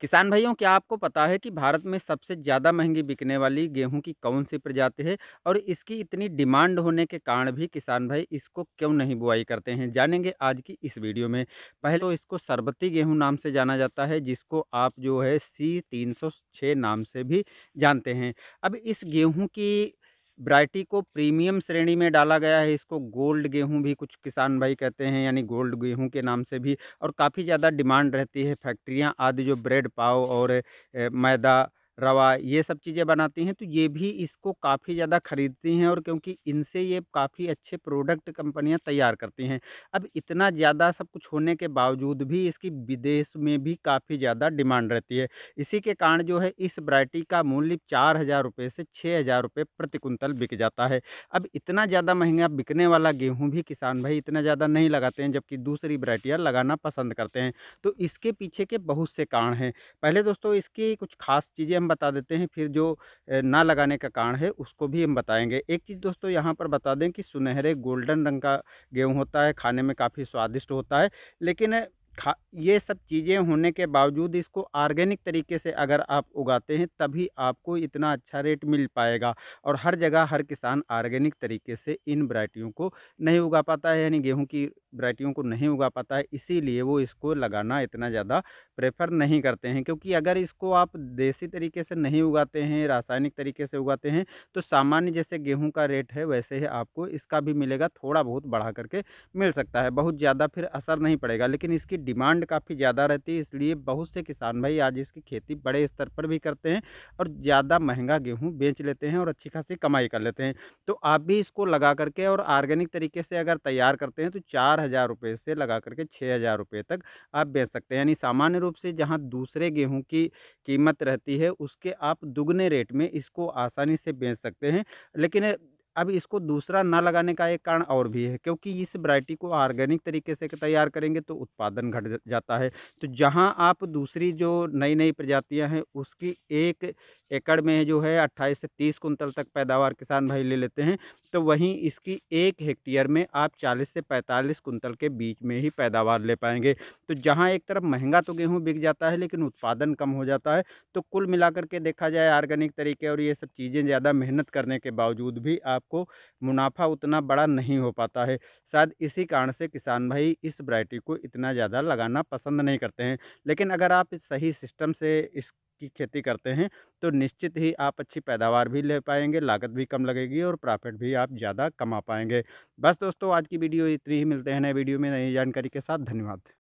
किसान भाइयों क्या आपको पता है कि भारत में सबसे ज़्यादा महंगी बिकने वाली गेहूं की कौन सी प्रजाति है और इसकी इतनी डिमांड होने के कारण भी किसान भाई इसको क्यों नहीं बुआई करते हैं जानेंगे आज की इस वीडियो में पहले तो इसको सरबती गेहूं नाम से जाना जाता है जिसको आप जो है सी तीन नाम से भी जानते हैं अब इस गेहूँ की ब्राइटी को प्रीमियम श्रेणी में डाला गया है इसको गोल्ड गेहूं भी कुछ किसान भाई कहते हैं यानी गोल्ड गेहूं के नाम से भी और काफ़ी ज़्यादा डिमांड रहती है फैक्ट्रियाँ आदि जो ब्रेड पाव और मैदा रवा ये सब चीज़ें बनाती हैं तो ये भी इसको काफ़ी ज़्यादा ख़रीदती हैं और क्योंकि इनसे ये काफ़ी अच्छे प्रोडक्ट कंपनियां तैयार करती हैं अब इतना ज़्यादा सब कुछ होने के बावजूद भी इसकी विदेश में भी काफ़ी ज़्यादा डिमांड रहती है इसी के कारण जो है इस वरायटी का मूल्य चार हज़ार रुपये से छः हज़ार रुपये प्रति कुंतल बिक जाता है अब इतना ज़्यादा महंगा बिकने वाला गेहूँ भी किसान भाई इतना ज़्यादा नहीं लगाते हैं जबकि दूसरी वरायटियाँ लगाना पसंद करते हैं तो इसके पीछे के बहुत से कारण हैं पहले दोस्तों इसकी कुछ खास चीज़ें हम बता देते हैं फिर जो ना लगाने का कारण है उसको भी हम बताएंगे एक चीज़ दोस्तों यहाँ पर बता दें कि सुनहरे गोल्डन रंग का गेहूँ होता है खाने में काफ़ी स्वादिष्ट होता है लेकिन खा ये सब चीज़ें होने के बावजूद इसको ऑर्गेनिक तरीके से अगर आप उगाते हैं तभी आपको इतना अच्छा रेट मिल पाएगा और हर जगह हर किसान ऑर्गेनिक तरीके से इन वरायटियों को नहीं उगा पाता है यानी गेहूं की वरायटियों को नहीं उगा पाता है इसीलिए वो इसको लगाना इतना ज़्यादा प्रेफर नहीं करते हैं क्योंकि अगर इसको आप देसी तरीके से नहीं उगाते हैं रासायनिक तरीके से उगाते हैं तो सामान्य जैसे गेहूँ का रेट है वैसे ही आपको इसका भी मिलेगा थोड़ा बहुत बढ़ा करके मिल सकता है बहुत ज़्यादा फिर असर नहीं पड़ेगा लेकिन इसकी डिमांड काफ़ी ज़्यादा रहती है इसलिए बहुत से किसान भाई आज इसकी खेती बड़े स्तर पर भी करते हैं और ज़्यादा महंगा गेहूँ बेच लेते हैं और अच्छी खासी कमाई कर लेते हैं तो आप भी इसको लगा करके और ऑर्गेनिक तरीके से अगर तैयार करते हैं तो चार हज़ार रुपये से लगा करके छः हज़ार रुपये तक आप बेच सकते हैं यानी सामान्य रूप से जहाँ दूसरे गेहूँ की कीमत रहती है उसके आप दुगने रेट में इसको आसानी से बेच सकते हैं लेकिन अब इसको दूसरा ना लगाने का एक कारण और भी है क्योंकि इस वरायटी को ऑर्गेनिक तरीके से तैयार करेंगे तो उत्पादन घट जाता है तो जहां आप दूसरी जो नई नई प्रजातियां हैं उसकी एक एकड़ में जो है 28 से 30 कुंतल तक पैदावार किसान भाई ले लेते हैं तो वहीं इसकी एक हेक्टेयर में आप 40 से 45 कुंतल के बीच में ही पैदावार ले पाएंगे तो जहाँ एक तरफ महंगा तो गेहूँ बिक जाता है लेकिन उत्पादन कम हो जाता है तो कुल मिलाकर के देखा जाए ऑर्गेनिक तरीके और ये सब चीज़ें ज़्यादा मेहनत करने के बावजूद भी आप आपको मुनाफा उतना बड़ा नहीं हो पाता है शायद इसी कारण से किसान भाई इस वरायटी को इतना ज़्यादा लगाना पसंद नहीं करते हैं लेकिन अगर आप सही सिस्टम से इस की खेती करते हैं तो निश्चित ही आप अच्छी पैदावार भी ले पाएंगे लागत भी कम लगेगी और प्रॉफिट भी आप ज़्यादा कमा पाएंगे बस दोस्तों आज की वीडियो इतनी ही मिलते हैं नए वीडियो में नई जानकारी के साथ धन्यवाद